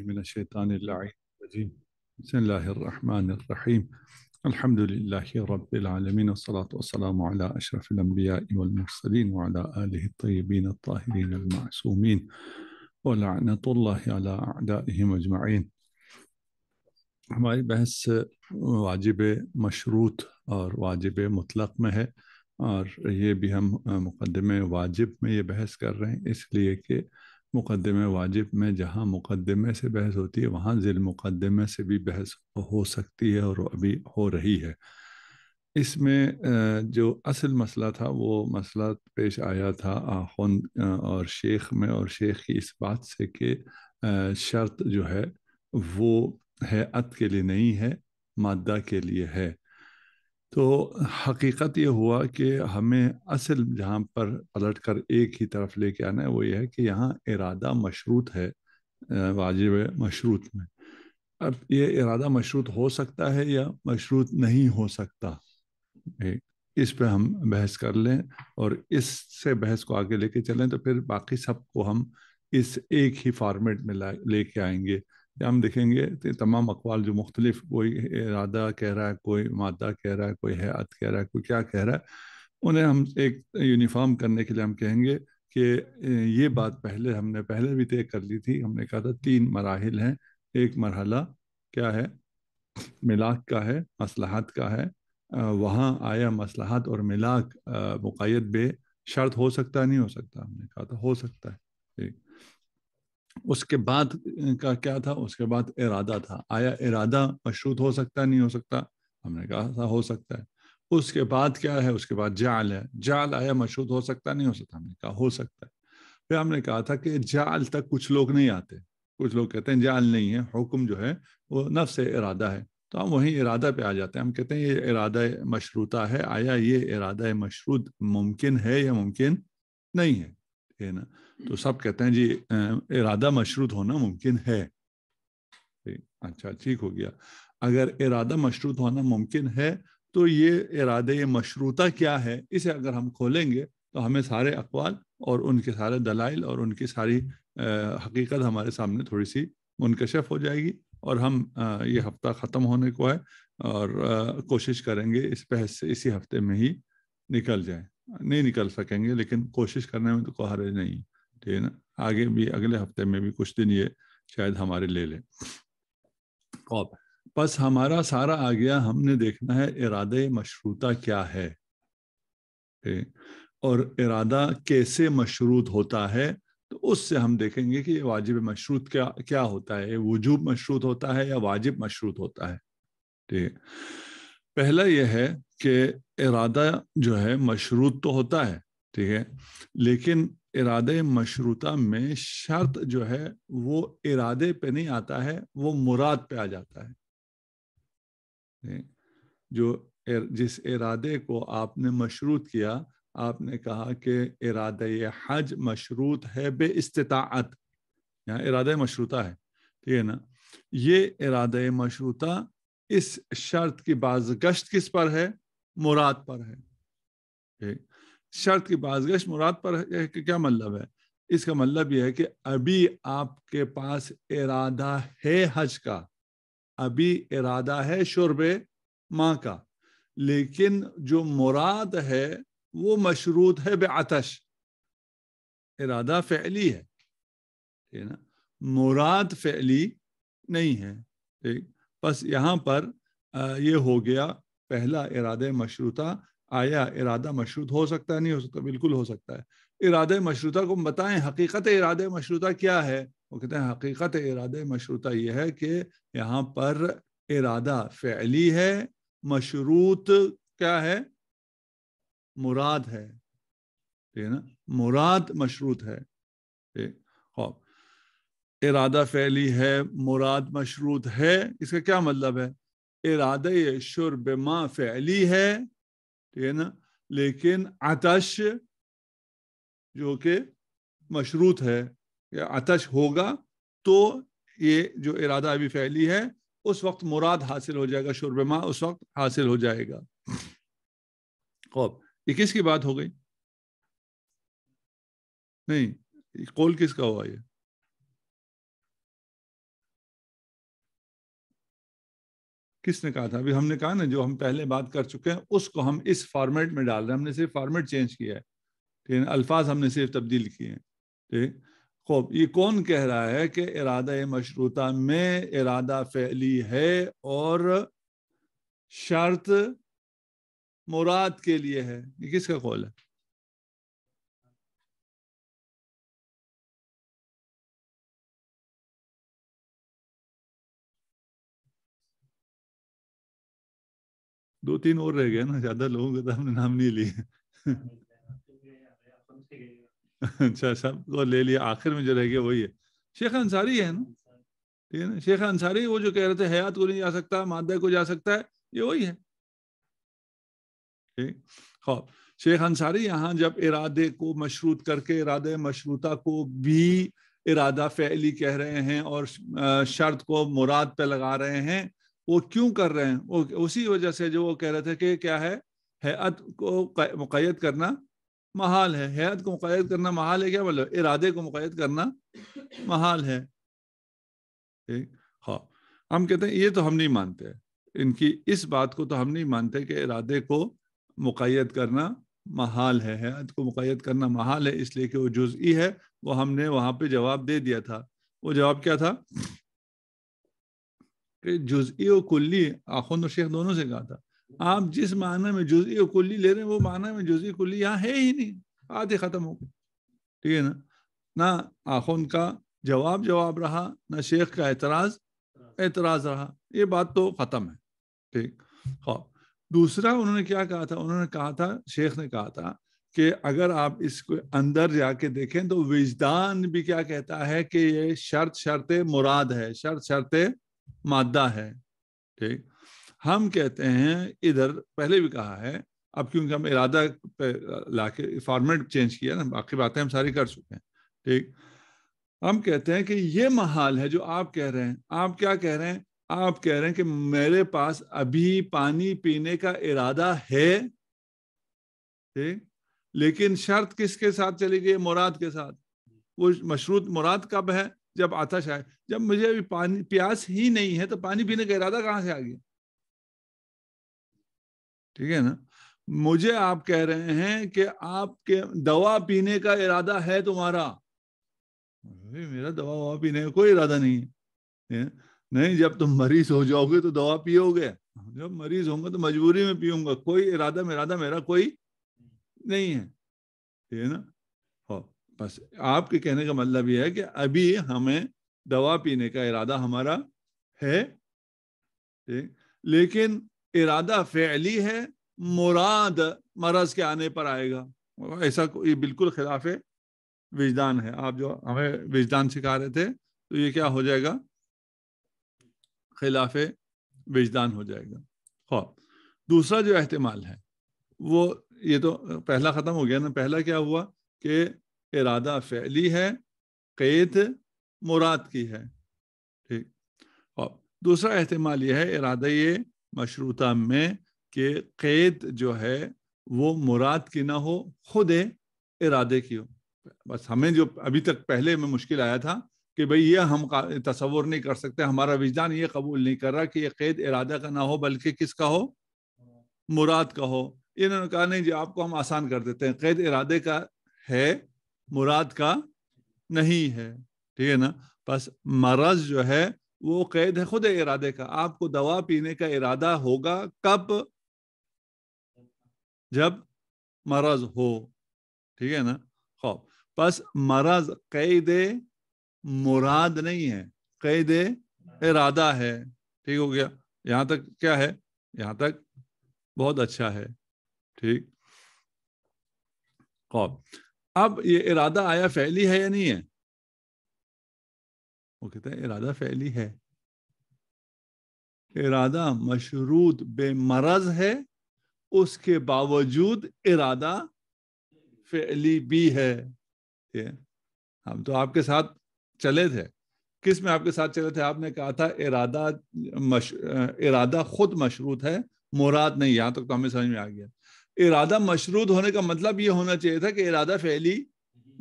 من الشيطان اللعين الرجيم بسم الله الرحمن الرحيم الحمد لله رب العالمين والصلاة والسلام على أشرف الأنبياء والمرسلين وعلى آله الطيبين الطاهرين المعصومين ولعنة الله على أعدائهم أجمعين हमारी واجب مشروط اور واجب مطلق میں ہے اور یہ بھی ہم हम واجب میں یہ بحث کر رہے ہیں اس इसलिए کہ मुकदमे वाजिब में जहाँ मुकदमे से बहस होती है वहाँ जिल मुकदमे से भी बहस हो सकती है और अभी हो रही है इसमें जो असल मसला था वो मसला पेश आया था आखन और शेख में और शेख की इस बात से कि शर्त जो है वो है अत के लिए नहीं है मादा के लिए है तो हकीकत ये हुआ कि हमें असल जहाँ पर पलट कर एक ही तरफ लेके आना है वो ये है कि यहाँ इरादा मशरूत है वाजिब मशरूत में अब ये इरादा मशरूत हो सकता है या मशरूत नहीं हो सकता इस पे हम बहस कर लें और इससे बहस को आगे लेके चलें तो फिर बाकी सब को हम इस एक ही फॉर्मेट में ला लेके आएंगे हम देखेंगे तो तमाम अकवाल जो मुख्तलिफ कोई इरादा कह रहा है कोई मादा कह रहा है कोई हयात कह रहा है कोई क्या कह रहा है उन्हें हम एक यूनिफॉर्म करने के लिए हम कहेंगे कि ये बात पहले हमने पहले भी तय कर ली थी हमने कहा था तीन मराहल हैं एक मरहला क्या है मिलाक का है मसलाहत का है वहाँ आया मसलाहत और मिलाक मुकैद बे शर्त हो सकता नहीं हो सकता हमने कहा था हो सकता है ठीक उसके बाद का क्या था उसके बाद इरादा था आया इरादा मशरूत हो सकता नहीं हो सकता हमने कहा था हो सकता है उसके बाद क्या है उसके बाद जाल है जाल आया मशरूत हो सकता नहीं हो सकता हमने कहा हो सकता है फिर हमने कहा था कि जाल तक कुछ लोग नहीं आते कुछ लोग कहते हैं जाल नहीं है हुक्म जो है वो नफ से इरादा है तो हम वहीं इरादा पे आ जाते हैं हम कहते हैं ये इरादा मशरूता है आया ये इरादा मशरूत मुमकिन है या मुमकिन नहीं है ना तो हम्म। सब कहते हैं जी इरादा मशरूत होना मुमकिन है अच्छा ठीक हो गया अगर इरादा मशरूत होना मुमकिन है तो ये इरादे ये मशरूता क्या है इसे अगर हम खोलेंगे तो हमें सारे अकवाल और उनके सारे दलाइल और उनकी सारी आ, हकीकत हमारे सामने थोड़ी सी मुनकशफ हो जाएगी और हम आ, ये हफ्ता ख़त्म होने को है और आ, कोशिश करेंगे इस बहस से इसी हफ्ते में ही निकल जाए नहीं निकल सकेंगे लेकिन कोशिश करने में तो कोई हरज नहीं ठीक है ना आगे भी अगले हफ्ते में भी कुछ दिन ये शायद हमारे ले लें और बस हमारा सारा आ गया हमने देखना है इरादे मशरूता क्या है ठीक और इरादा कैसे मशरूत होता है तो उससे हम देखेंगे कि वाजिब मशरूत क्या क्या होता है वजूब मशरूत होता है या वाजिब मशरूत होता है ठीक पहला यह है कि इरादा जो है मशरूत तो होता है ठीक है लेकिन इरादे मशरूता में शर्त जो है वो इरादे पे नहीं आता है वो मुराद पे आ जाता है जो जिस इरादे को आपने मशरूत किया आपने कहा कि इरादे हज मशरूत है बे इस्तात यहाँ इरादे मशरूता है ठीक है ना ये इरादे मशरूता इस शर्त की बाजगश्त किस पर है मुराद पर है शर्त की बाजगश मुराद पर है कि क्या मतलब है इसका मतलब यह है कि अभी आपके पास इरादा है हज का अभी इरादा है शुरब माँ का लेकिन जो मुराद है वो मशरूत है बे आतश इरादा फैली है ठीक है ना मुराद फैली नहीं है ठीक बस यहाँ पर ये हो गया पहला इरादे मशरूता आया इरादा मशरूत हो सकता है नहीं हो सकता बिल्कुल हो सकता है इरादे मशरूता को बताएं हकीकत इरादे मशरूता क्या है वो कहते हैं हकीकत इरादे मशरूता यह है कि यहाँ पर इरादा फ़ैली है मशरूत क्या है मुराद है ठीक है ना मुराद मशरूत है ठीक इरादा फ़ैली है मुराद मशरूत है इसका क्या मतलब है इरादे शुरब मा फैली है ठीक है ना लेकिन आतश जो कि मशरूत है या आतश होगा तो ये जो इरादा अभी फैली है उस वक्त मुराद हासिल हो जाएगा शुरब मा उस वक्त हासिल हो जाएगा खौब ये किसकी बात हो गई नहीं कौल किसका हुआ ये किसने कहा था अभी हमने कहा ना जो हम पहले बात कर चुके हैं उसको हम इस फॉर्मेट में डाल रहे हैं हमने सिर्फ फॉर्मेट चेंज किया है ठीक है अल्फाज हमने सिर्फ तब्दील किए हैं ठीक खूब ये कौन कह रहा है कि इरादा मशरूता में इरादा फैली है और शर्त मुराद के लिए है ये किसका कौल है दो तीन और रह गए ना ज्यादा लोगों का तो हमने नाम नहीं लिए अच्छा सब तो ले लिया आखिर में जो रह गया वही है शेख अंसारी है ना ठीक है ना शेख अंसारी वो जो कह रहे थे हयात को नहीं जा सकता मादा को जा सकता है ये वही है ठीक खौफ शेख अंसारी यहाँ जब इरादे को मशरूत करके इरादे मशरूता को भी इरादा फैली कह रहे हैं और शर्त को मुराद पे लगा रहे हैं वो क्यों कर रहे हैं वो उसी वजह से जो वो कह रहे थे कि क्या है हैत को मुकैद करना महाल है हैत को मुकैद करना महाल है क्या मतलब इरादे को मुकैद करना महाल है ठीक हाँ हम कहते हैं ये तो हम नहीं मानते इनकी इस बात को तो हम नहीं मानते कि इरादे को मुकैद करना महाल है हैत को मुकैद करना महाल है इसलिए कि वो जुज़ी है वो हमने वहाँ पे जवाब दे दिया था वो जवाब क्या था जुज़ी व कुल्ली आखुन शेख दोनों से कहा था आप जिस माना में जुजी और कुल्ली ले रहे हैं वो माना में जुजी कुल्ली यहाँ है ही नहीं आधे खत्म हो गए ठीक है ना ना आखों का जवाब जवाब रहा ना शेख का एतराज एतराज रहा ये बात तो खत्म है ठीक हाँ दूसरा उन्होंने क्या कहा था उन्होंने कहा था शेख ने कहा था कि अगर आप इसको अंदर जाके देखें तो विजदान भी क्या कहता है कि ये शर्त शर्त मुराद है शर्त शर्त मादा है ठीक हम कहते हैं इधर पहले भी कहा है अब क्योंकि हम इरादा पे ला के फॉर्मेट चेंज किया ना बाकी बातें हम सारी कर चुके हैं ठीक हम कहते हैं कि ये महाल है जो आप कह रहे हैं आप क्या कह रहे हैं आप कह रहे हैं कि मेरे पास अभी पानी पीने का इरादा है ठीक लेकिन शर्त किसके साथ चली गई मुराद के साथ वो मशरूत मुराद कब है जब आता शायद जब मुझे अभी पानी प्यास ही नहीं है तो पानी पीने का इरादा कहां से आ गया ठीक है ना मुझे आप कह रहे हैं कि आपके दवा पीने का इरादा है तुम्हारा मेरा दवा ववा पीने का कोई इरादा नहीं है नहीं जब तुम मरीज हो जाओगे तो दवा पियोगे जब मरीज होंगे तो मजबूरी में पीऊंगा कोई इरादा मेरादा मेरा कोई नहीं है ठीक है ना बस आपके कहने का मतलब यह है कि अभी हमें दवा पीने का इरादा हमारा है ठीक लेकिन इरादा फैली है मुराद मरज के आने पर आएगा ऐसा ये बिल्कुल खिलाफ विजदान है आप जो हमें विजदान सिखा रहे थे तो ये क्या हो जाएगा खिलाफ विजदान हो जाएगा खौफ दूसरा जो अहतमाल है वो ये तो पहला ख़त्म हो गया ना पहला क्या हुआ कि इरादा फैली है कैद मुराद की है ठीक और दूसरा अहतमाल यह है इरादा ये मशरूता में कि कैद जो है वो मुराद की ना हो खुद इरादे की हो बस हमें जो अभी तक पहले में मुश्किल आया था कि भाई ये हम तस्वर नहीं कर सकते हमारा विजदान ये कबूल नहीं कर रहा कि ये कैद इरादा का ना हो बल्कि किसका हो मुराद का हो इन्होंने कहा नहीं जी आपको हम आसान कर देते हैं कैद इरादे का है मुराद का नहीं है ठीक है ना बस मरज जो है वो कैद है खुद इरादे का आपको दवा पीने का इरादा होगा कब जब मरज हो ठीक है ना खौफ बस मरज कैद मुराद नहीं है कैद इरादा है ठीक हो गया यहाँ तक क्या है यहां तक बहुत अच्छा है ठीक खौफ अब ये इरादा आया फैली है या नहीं है वो कहते हैं इरादा फैली है इरादा मशरूद बेमरज है उसके बावजूद इरादा फैली भी है ये हम तो आपके साथ चले थे किस में आपके साथ चले थे आपने कहा था इरादा मश, इरादा खुद मशरूत है मुराद नहीं यहां तक तो हमें समझ में आ गया इरादा मशरूद होने का मतलब ये होना चाहिए था कि इरादा फैली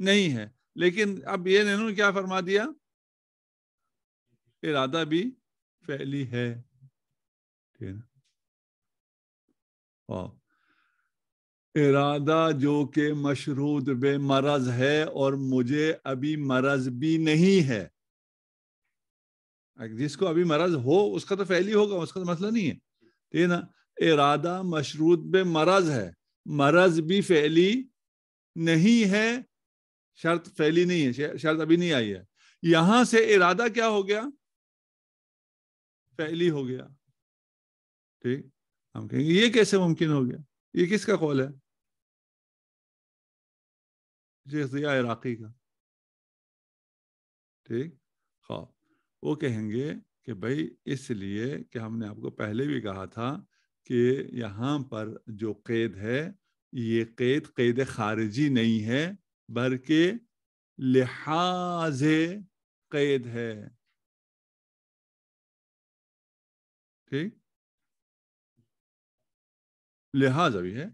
नहीं है लेकिन अब ये इन्होंने क्या फरमा दिया इरादा भी फैली है ठीक है ना इरादा जो कि मशरूद बे मरज है और मुझे अभी मरज भी नहीं है जिसको अभी मरज हो उसका तो फैली होगा उसका तो मसला मतलब नहीं है ठीक है ना इरादा मशरूत बे मरज है मरज भी फैली नहीं है शर्त फैली नहीं है शर्त अभी नहीं आई है यहां से इरादा क्या हो गया फैली हो गया ठीक हम कहेंगे ये कैसे मुमकिन हो गया ये किसका कॉल है जिया इराकी का ठीक हाँ वो कहेंगे कि भाई इसलिए कि हमने आपको पहले भी कहा था कि यहाँ पर जो कैद है ये कैद कैद खारजी नहीं है बल्कि लिहाज कैद है ठीक लिहाज अभी है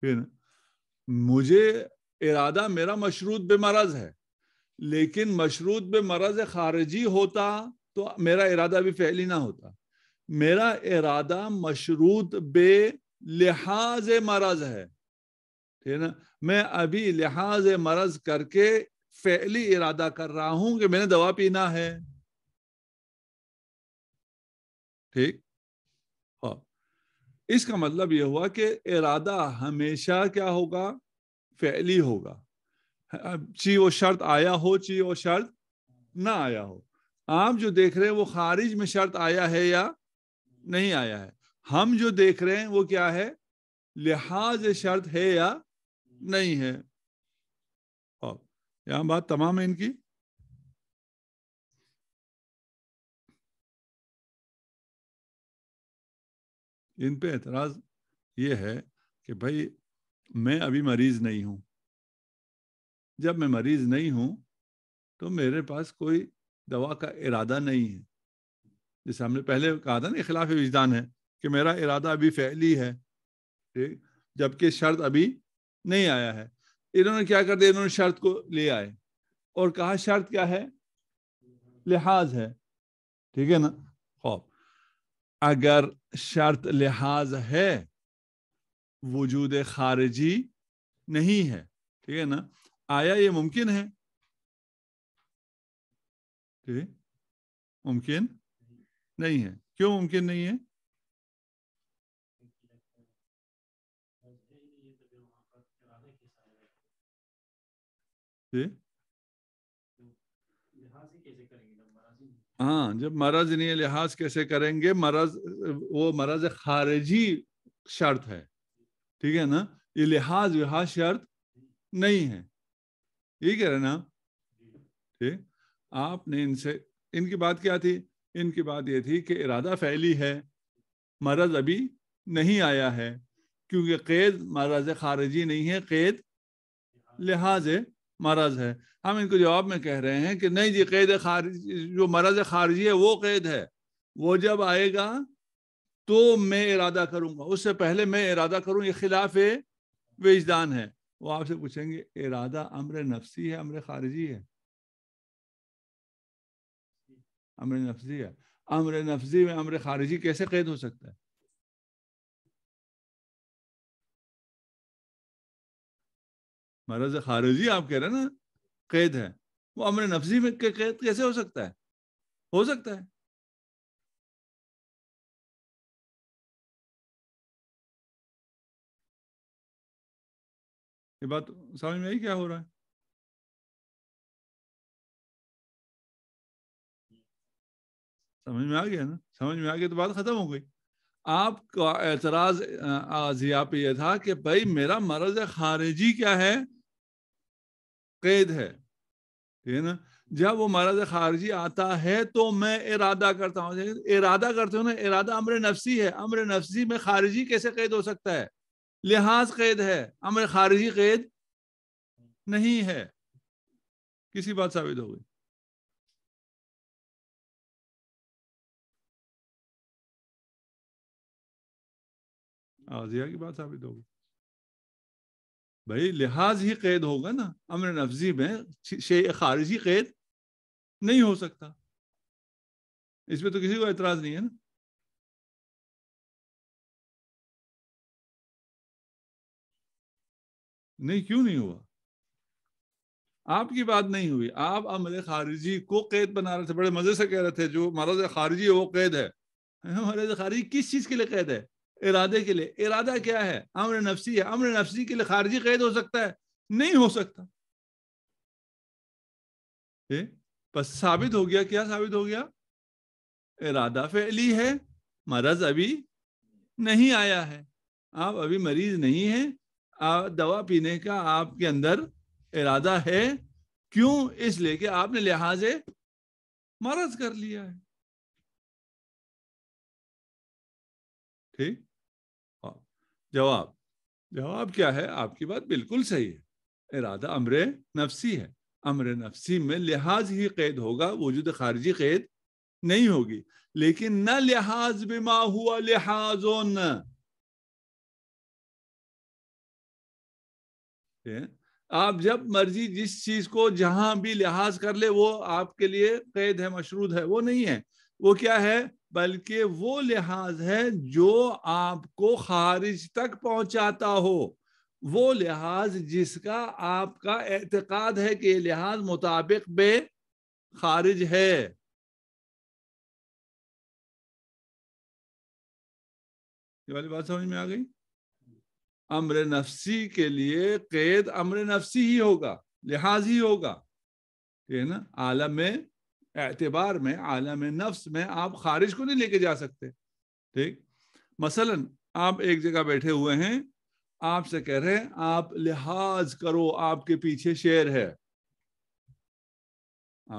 फिर मुझे इरादा मेरा मशरूत बेमरज है लेकिन मशरूत बेमरज खारजी होता तो मेरा इरादा भी फैली ना होता मेरा इरादा मशरूत बे लिहाज मरज है ठीक है ना मैं अभी लिहाज मरज करके फैली इरादा कर रहा हूं कि मैंने दवा पीना है ठीक हाँ। इसका मतलब यह हुआ कि इरादा हमेशा क्या होगा फैली होगा ची वो शर्त आया हो ची वो शर्त ना आया हो आप जो देख रहे हैं वो खारिज में शर्त आया है या नहीं आया है हम जो देख रहे हैं वो क्या है लिहाज शर्त है या नहीं है और यहां बात तमाम है इनकी इन पे एतराज ये है कि भाई मैं अभी मरीज नहीं हूं जब मैं मरीज नहीं हूं तो मेरे पास कोई दवा का इरादा नहीं है जैसे हमने पहले कहा था ना खिलाफ विजदान है कि मेरा इरादा अभी फैली है ठीक जबकि शर्त अभी नहीं आया है इन्होंने क्या कर दिया इन्होंने शर्त को ले आए और कहा शर्त क्या है लिहाज है ठीक है ना खौफ अगर शर्त लिहाज है वजूद खारजी नहीं है ठीक है ना आया ये मुमकिन है ठीक मुमकिन नहीं है क्यों मुमकिन नहीं है हाँ जब महाराज नहीं लिहाज कैसे करेंगे महाराज वो महाराज खारिजी शर्त है ठीक है ना ये लिहाज विहाज शर्त नहीं है ये कह रहे ना ठीक आपने इनसे इनकी बात क्या थी इनकी बात यह थी कि इरादा फैली है मरज अभी नहीं आया है क्योंकि कैद मरज खारजी नहीं है कैद लिहाज मरज है हम इनको जवाब में कह रहे हैं कि नहीं जी कैद खारिज जो मरज खारजी है वो कैद है वो जब आएगा तो मैं इरादा करूंगा उससे पहले मैं इरादा करूँ ये खिलाफ वेजदान है वो आपसे पूछेंगे इरादा अमर नफसी है अमर खारजी है अमर नफजी है अमर नफजी में अमर खारिजी कैसे कैद हो सकता है मरज खारिजी आप कह रहे हैं ना कैद है वो अमर नफजी में कैद कैसे हो सकता है हो सकता है ये बात समझ में आई क्या हो रहा है समझ में आ गया ना समझ में आ गया तो बात खत्म हो गई आपका एतराज आजिया पे यह था कि भाई मेरा मरज खारिजी क्या है कैद है ठीक है ना जब वो मरज खारिजी आता है तो मैं इरादा करता हूँ इरादा करते हो ना इरादा अमर नफसी है अमर नफसी में खारिजी कैसे कैद हो सकता है लिहाज कैद है अमर खारिजी कैद नहीं है किसी बात साबित हो गई जिया की बात साबित होगी भाई लिहाज ही कैद होगा ना अमर नफजी में शे खारिजी कैद नहीं हो सकता इसमें तो किसी को एतराज नहीं है ना नहीं क्यों नहीं हुआ आपकी बात नहीं हुई आप अमर खारिजी को कैद बना रहे थे बड़े मजे से कह रहे थे जो महाराज खारिजी है वो कैद है हमारे खारिजी किस चीज के लिए कैद है इरादे के लिए इरादा क्या है अम्र नफसी है अम्र नफसी के लिए खारजी कैद हो सकता है नहीं हो सकता ए? बस साबित हो गया क्या साबित हो गया इरादा फैली है मरज अभी नहीं आया है आप अभी मरीज नहीं है आप दवा पीने का आपके अंदर इरादा है क्यों इसलिए कि आपने लिहाजे मरज कर लिया है ठीक जवाब जवाब क्या है आपकी बात बिल्कुल सही है इरादा अमर नफसी है अमर नफसी में लिहाज ही कैद होगा वजूद खारजी कैद नहीं होगी लेकिन न लिहाज बिमा हुआ लिहाजो न आप जब मर्जी जिस चीज को जहां भी लिहाज कर ले वो आपके लिए कैद है मशरूद है वो नहीं है वो क्या है बल्कि वो लिहाज है जो आपको खारिज तक पहुंचाता हो वो लिहाज जिसका आपका एतकाद है कि लिहाज मुताबिक बे खारिज है वाली बात समझ में आ गई अमर नफसी के लिए कैद अम्र नफसी ही होगा लिहाज ही होगा ठीक है ना आलम में एतबार में आलम नफ्स में आप खारिज को नहीं लेके जा सकते ठीक मसलन आप एक जगह बैठे हुए हैं आपसे कह रहे हैं आप लिहाज करो आपके पीछे शेर है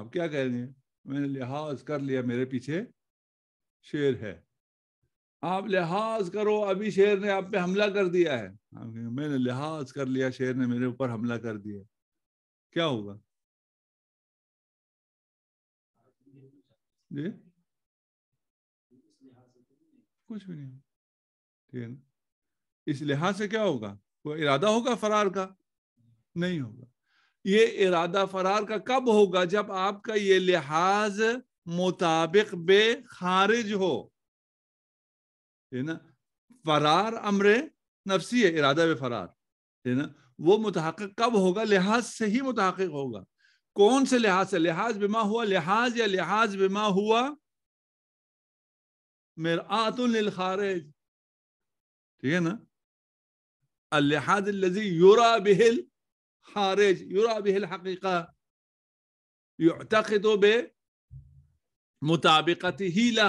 आप क्या कह रहे हैं मैंने लिहाज कर लिया मेरे पीछे शेर है आप लिहाज करो अभी शेर ने आप पे हमला कर दिया है मैंने लिहाज कर लिया शेर ने मेरे ऊपर हमला कर दिया क्या होगा जी कुछ भी नहीं ठीक है ना इस लिहाज से क्या होगा वो इरादा होगा फरार का नहीं होगा ये इरादा फरार का कब होगा जब आपका ये लिहाज मुताबिक बे खारिज हो है ना फरार अमरे नफसी है इरादा बे फरार है ना वो मुतहक कब होगा लिहाज से ही मुतहक होगा कौन से लिहाज से लिहाज बिमा हुआ लिहाज या लिहाज बिमा हुआ मेरा आतुल खारिज ठीक है ना लिहाज लजी यूरा बिहिल खारिज यूरा बिहिल हकीका तो बे मुताबिकत हीला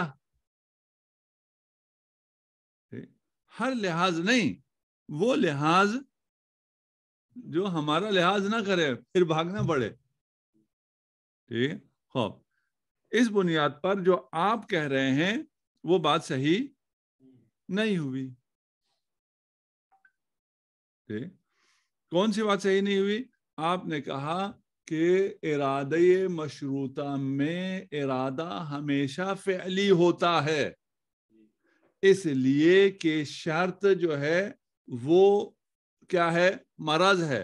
हर लिहाज नहीं वो लिहाज जो हमारा लिहाज ना करे फिर भागना पड़े ठीक है इस बुनियाद पर जो आप कह रहे हैं वो बात सही नहीं हुई ठीक कौन सी बात सही नहीं हुई आपने कहा कि इरादे मशरूता में इरादा हमेशा फैली होता है इसलिए कि शर्त जो है वो क्या है मरज है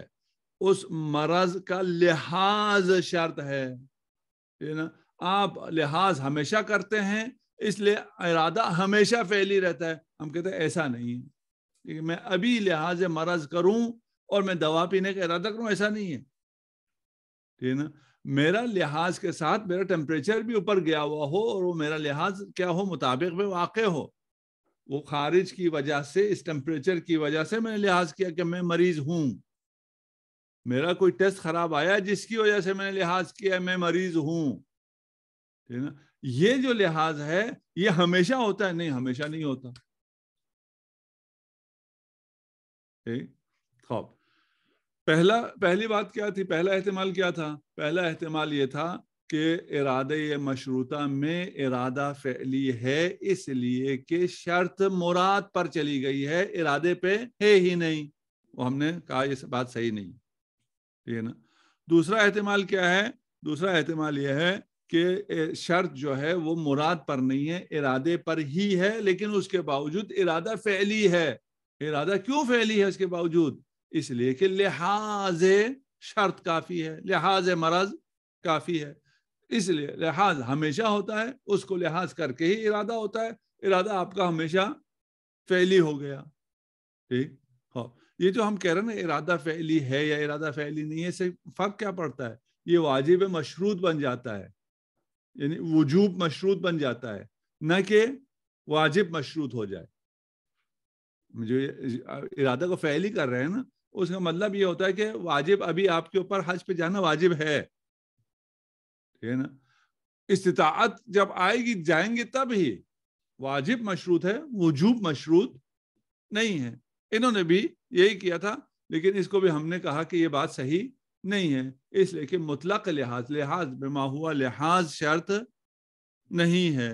उस मरज का लिहाज शर्त है है ना आप लिहाज हमेशा करते हैं इसलिए इरादा हमेशा फैली ही रहता है हम कहते हैं ऐसा नहीं है मैं अभी लिहाज मरज करूं और मैं दवा पीने का इरादा करूं ऐसा नहीं है ठीक है ना मेरा लिहाज के साथ मेरा टेम्परेचर भी ऊपर गया हुआ हो और वो मेरा लिहाज क्या हो मुताबिक में वाक़ हो वो खारिज की वजह से इस टेम्परेचर की वजह से मैंने लिहाज किया कि मैं मरीज हूँ मेरा कोई टेस्ट खराब आया जिसकी वजह से मैंने लिहाज किया मैं मरीज हूं ठीक ना ये जो लिहाज है ये हमेशा होता है नहीं हमेशा नहीं होता खौफ पहला पहली बात क्या थी पहला एहतमाल क्या था पहला एहतमाल ये था कि इरादे मशरूता में इरादा फैली है इसलिए कि शर्त मुराद पर चली गई है इरादे पे है ही नहीं वो हमने कहा ये बात सही नहीं ठीक है ना दूसरा एहतमाल क्या है दूसरा एहतमाल यह है कि शर्त जो है वो मुराद पर नहीं है इरादे पर ही है लेकिन उसके बावजूद इरादा फैली है इरादा क्यों फैली है उसके बावजूद इसलिए कि लिहाज शर्त काफ़ी है लिहाज मरज काफ़ी है इसलिए लिहाज हमेशा होता है उसको लिहाज करके ही इरादा होता है इरादा आपका हमेशा फैली हो गया ठीक ये जो हम कह रहे हैं ना इरादा फैली है या इरादा फैली नहीं है इससे फर्क क्या पड़ता है ये वाजिब मशरूत बन जाता है यानी वजूब मशरूत बन जाता है न कि वाजिब मशरूत हो जाए जो इरादा को फैली कर रहे हैं ना उसका मतलब ये होता है कि वाजिब अभी आपके ऊपर हज पे जाना वाजिब है ठीक है ना इस्तात जब आएगी जाएंगे तब ही वाजिब मशरूत है वजूब मशरूत नहीं है इन्होंने भी यही किया था लेकिन इसको भी हमने कहा कि ये बात सही नहीं है इसलिए कि मुतलक लिहाज लिहाज बेमा हुआ लिहाज शर्त नहीं है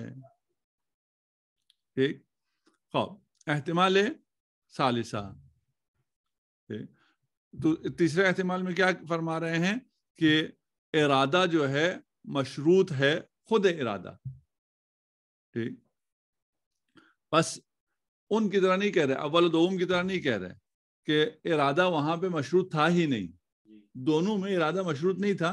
ठीक खौब एहतमाल सालिसा ठीक तो तीसरे एहतमाल में क्या फरमा रहे हैं कि इरादा जो है मशरूत है खुद इरादा ठीक बस उनकी तरह नहीं कह रहे अव्वल दोम की तरह नहीं कह रहे कि इरादा वहां पे मशरूत था ही नहीं दोनों में इरादा मशरूत नहीं था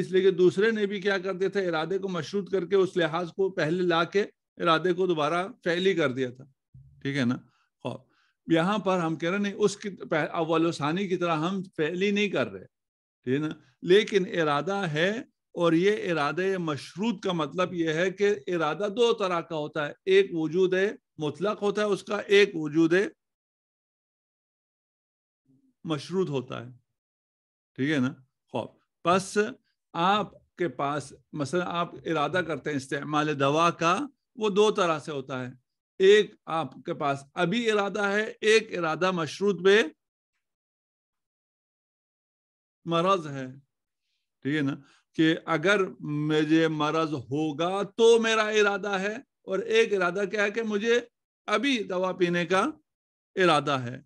इसलिए कि दूसरे ने भी क्या कर दिया था इरादे को मशरूत करके उस लिहाज को पहले ला के इरादे को दोबारा फैली कर दिया था ठीक है ना और यहाँ पर हम कह रहे नहीं उसकी अवलोसानी की तरह हम फैली नहीं कर रहे ठीक है ना लेकिन इरादा है और ये इरादे मशरूत का मतलब यह है कि इरादा दो तरह का होता है एक वजूद मुतलक होता है उसका एक वजूद मशरूद होता है ठीक है ना खौफ बस आपके पास मसल आप इरादा करते हैं इस्तेमाल दवा का वो दो तरह से होता है एक आपके पास अभी इरादा है एक इरादा मशरूत पे मरज है ठीक है ना कि अगर मुझे मरज होगा तो मेरा इरादा है और एक इरादा क्या है कि मुझे अभी दवा पीने का इरादा है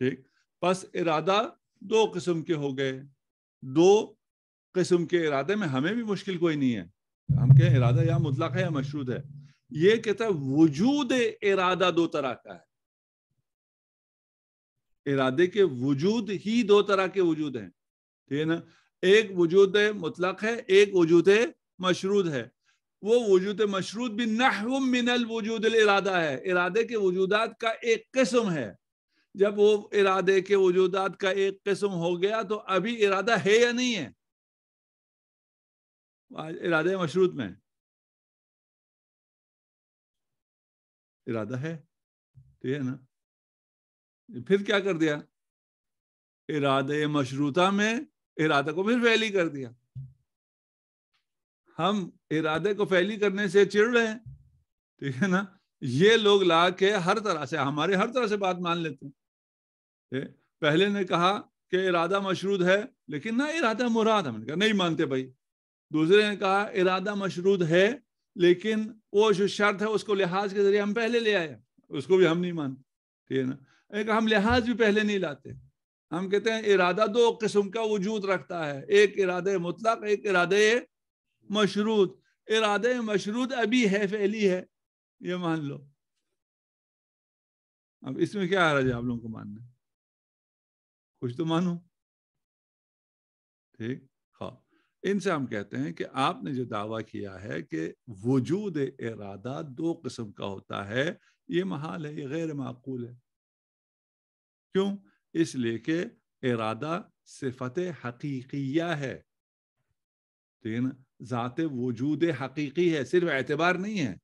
ठीक बस इरादा दो किस्म के हो गए दो किस्म के इरादे में हमें भी मुश्किल कोई नहीं है हम कहें इरादा या मुतलक है या मशरूद है ये कहता है वजूद इरादा दो तरह का है इरादे के वजूद ही दो तरह के वजूद हैं ठीक है ना एक वजूद मुतलक है एक वजूद मशरूद है वो वजूद मशरूद भी नहव मिनल वजूद इरादा है इरादे के वजूदात का एक किस्म है जब वो इरादे के वजूदात का एक किस्म हो गया तो अभी इरादा है या नहीं है इरादे मशरूत में इरादा है ठीक तो है ना फिर क्या कर दिया इरादे मशरूता में इरादा को फिर फैली कर दिया हम इरादे को फैली करने से चिड़ रहे हैं ठीक तो है ना ये लोग ला के हर तरह से हमारे हर तरह से बात मान लेते हैं पहले ने कहा कि इरादा मशरूद है लेकिन ना इरादा मुराद हमने कहा नहीं मानते भाई दूसरे ने कहा इरादा मशरूद है लेकिन वो जो शर्त है उसको लिहाज के जरिए हम पहले ले आए उसको भी हम नहीं मानते ठीक है ना एक हम लिहाज भी पहले नहीं लाते हम कहते हैं इरादा दो किस्म का वजूद रखता है एक इरादे मुतलक एक इरादे मशरूद इरादे मशरूद अभी है फैली है ये मान लो अब इसमें क्या आ रहा है आप लोगों को मानना कुछ तो मानो ठीक हाँ इनसे हम कहते हैं कि आपने जो दावा किया है कि वजूद इरादा दो किस्म का होता है ये महाल है ये गैर माकूल है क्यों इसलिए कि इरादा सिफत हकीकिया है तीन तो जाते वजूद हकीकी है सिर्फ एतबार नहीं है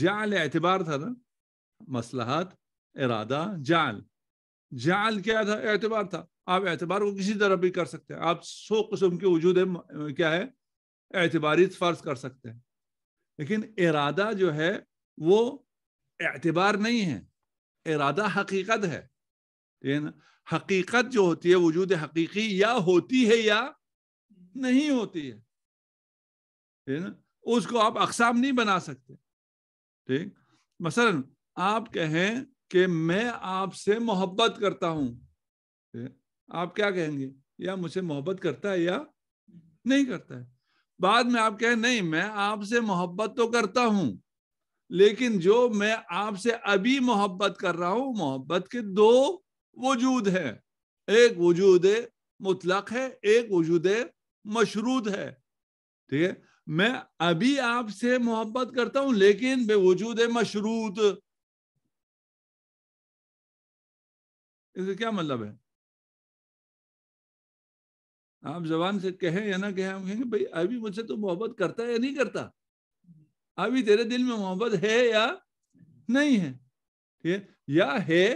जाल एतबार था ना मसलहत इरादा जाल जाल क्या था एतबार था आप एतबार को किसी तरह भी कर सकते हैं आप सौ किस्म के वजूद क्या है एतबारी फर्ज कर सकते हैं लेकिन इरादा जो है वो एतबार नहीं है इरादा हकीकत है ठीक है ना हकीकत जो होती है वजूद हकीकी या होती है या नहीं होती है ठीक ना उसको आप अकसाम नहीं बना सकते ठीक मसलन आप कहें कि मैं आपसे मोहब्बत करता हूं आप क्या कहेंगे या मुझे मोहब्बत करता है या नहीं करता है बाद में आप कहें नहीं मैं आपसे मोहब्बत तो करता हूं लेकिन जो मैं आपसे अभी मोहब्बत कर रहा हूं मोहब्बत के दो वजूद हैं एक वजूद मुतलक है एक वजूद मशरूद है ठीक है मैं अभी आपसे मोहब्बत करता हूं लेकिन बेवजूद मशरूद इसका क्या मतलब है आप जबान से कहें या ना कहें हम कहेंगे भाई अभी मुझसे तो मोहब्बत करता है या नहीं करता अभी तेरे दिल में मोहब्बत है या नहीं है ठीक है या है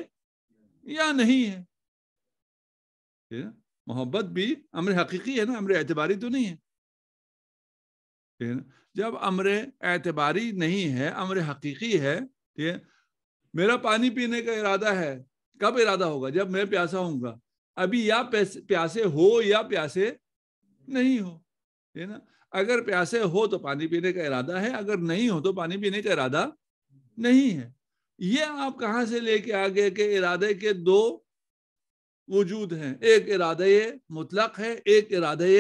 या नहीं है ठीक है मोहब्बत भी अमर हकीकी है ना अमर एतबारी तो नहीं है ठीक है ना जब अमर एतबारी नहीं है अमर हकीकी है ठीक है मेरा पानी पीने का इरादा है कब इरादा होगा जब मैं प्यासा होऊंगा अभी या प्यासे हो या प्यासे नहीं हो है ना अगर प्यासे हो तो पानी पीने का इरादा है अगर नहीं हो तो पानी पीने का इरादा नहीं है ये आप कहा से लेके आ गए कि इरादे के दो वजूद हैं एक इरादे मुतलक है एक इरादे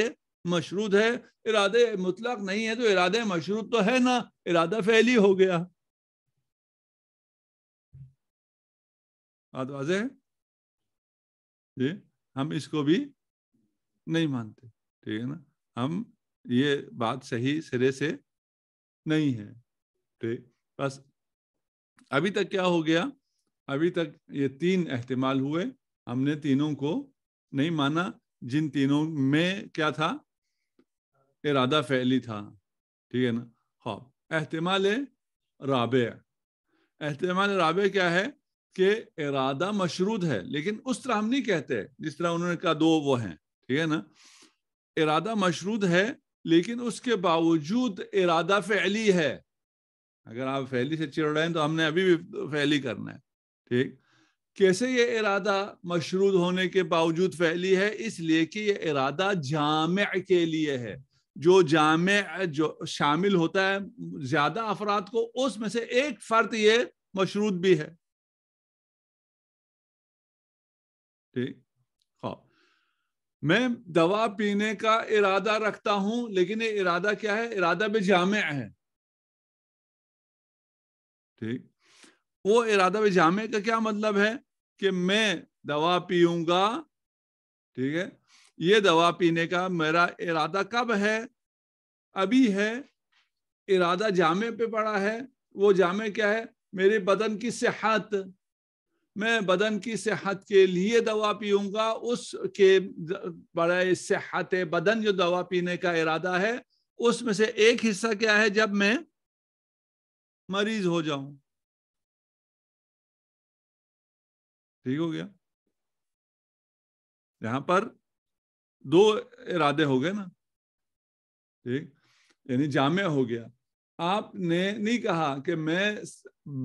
मशरूद है इरादे मुतलक नहीं है तो इरादे मशरूद तो है ना इरादा फैली हो गया बात वाजे है जी हम इसको भी नहीं मानते ठीक है ना हम ये बात सही सिरे से नहीं है ठीक बस अभी तक क्या हो गया अभी तक ये तीन अहतमाल हुए हमने तीनों को नहीं माना जिन तीनों में क्या था इरादा फैली था ठीक है ना हाँ अहतमाल राबे अहतमाल राबे क्या है के इरादा मशरूद है लेकिन उस तरह हम नहीं कहते जिस तरह उन्होंने कहा दो वो हैं ठीक है ना इरादा मशरूद है लेकिन उसके बावजूद इरादा फैली है अगर आप फैली से चिड़ रहे हैं तो हमने अभी भी फैली करना है ठीक कैसे ये इरादा मशरूद होने के बावजूद फैली है इसलिए कि ये इरादा जाम के लिए है जो जाम जो शामिल होता है ज्यादा अफराद को उसमें से एक फर्द ये मशरूद भी है ठीक हाँ मैं दवा पीने का इरादा रखता हूं लेकिन ये इरादा क्या है इरादा भी जाम है ठीक वो इरादा भी जामे का क्या मतलब है कि मैं दवा पीऊंगा ठीक है ये दवा पीने का मेरा इरादा कब है अभी है इरादा जामे पे पड़ा है वो जामे क्या है मेरे बदन की सेहत मैं बदन की सेहत के लिए दवा पीऊंगा उसके बड़े सेहत बदन जो दवा पीने का इरादा है उसमें से एक हिस्सा क्या है जब मैं मरीज हो जाऊं ठीक हो गया यहां पर दो इरादे हो गए ना ठीक यानी जामे हो गया आपने नहीं कहा कि मैं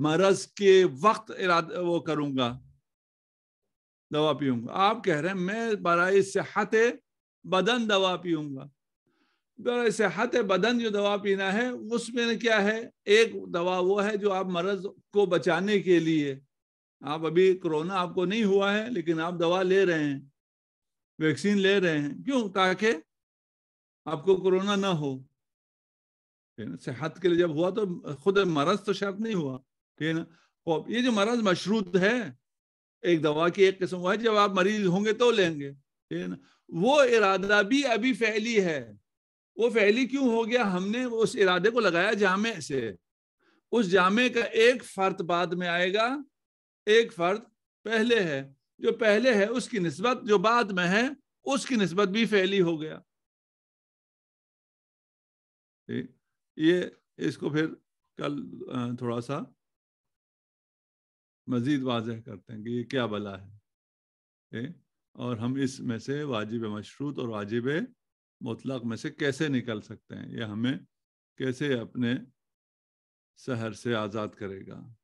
मरज के वक्त इरादा वो करूंगा दवा पीऊंगा आप कह रहे हैं मैं बरा सेहत बदन दवा पीऊंगा बरा सेहत बदन जो दवा पीना है उसमें क्या है एक दवा वो है जो आप मरज को बचाने के लिए आप अभी कोरोना आपको नहीं हुआ है लेकिन आप दवा ले रहे हैं वैक्सीन ले रहे हैं क्यों ताकि आपको कोरोना ना हो ठीक है सेहत के लिए जब हुआ तो खुद मरज तो शर्त नहीं हुआ ठीक है ना ये जो मरज मशरूद है एक दवा की एक किस्म है जब आप मरीज होंगे तो लेंगे ठीक है ना वो इरादा भी अभी फैली है वो फैली क्यों हो गया हमने उस इरादे को लगाया जामे से उस जामे का एक फर्द बाद में आएगा एक फर्द पहले है जो पहले है उसकी नस्बत जो बाद में है उसकी नस्बत भी फैली हो गया ठीक ये इसको फिर कल थोड़ा सा मज़ीद वाजह करते हैं कि ये क्या भला है ए? और हम इसमें से वाजिब मशरूत और वाजिब मतलब में से कैसे निकल सकते हैं ये हमें कैसे अपने शहर से आज़ाद करेगा